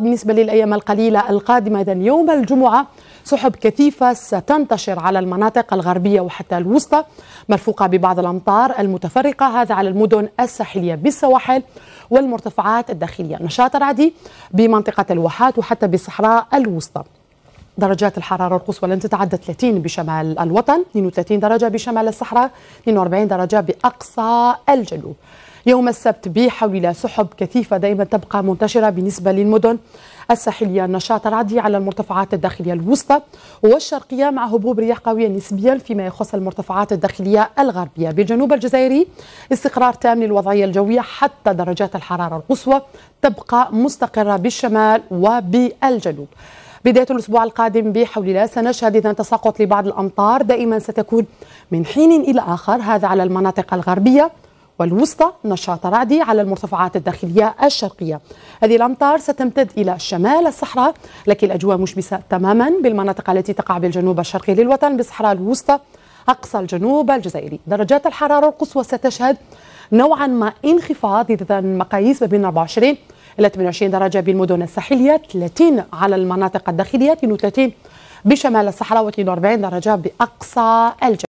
بالنسبة للأيام القليلة القادمة إذا يوم الجمعة سحب كثيفة ستنتشر على المناطق الغربية وحتى الوسطى مرفوقة ببعض الأمطار المتفرقة هذا على المدن الساحلية بالسواحل والمرتفعات الداخلية نشاط رعدي بمنطقة الواحات وحتى بالصحراء الوسطى درجات الحرارة القصوى لن تتعدى 30 بشمال الوطن 32 درجة بشمال الصحراء 42 درجة بأقصى الجنوب يوم السبت بحول سحب كثيفة دائما تبقى منتشرة بالنسبة للمدن الساحلية النشاط العادي على المرتفعات الداخلية الوسطى والشرقية مع هبوب رياح قوية نسبيا فيما يخص المرتفعات الداخلية الغربية بالجنوب الجزائري استقرار تام للوضعية الجوية حتى درجات الحرارة القصوى تبقى مستقرة بالشمال وبالجنوب بداية الأسبوع القادم بحول الله سنشهد إذا تساقط لبعض الأمطار دائما ستكون من حين إلى آخر هذا على المناطق الغربية والوسطى نشاط رعدي على المرتفعات الداخلية الشرقية هذه الأمطار ستمتد إلى شمال الصحراء لكن الأجواء مشمسة تماما بالمناطق التي تقع بالجنوب الشرقي للوطن بالصحراء الوسطى أقصى الجنوب الجزائري درجات الحرارة القصوى ستشهد نوعا ما انخفاض إذا المقاييس ما بين 24 إلى 28 درجة بالمدن الساحلية 30 على المناطق الداخلية 32 بشمال الصحراء و 42 درجة بأقصى الجبل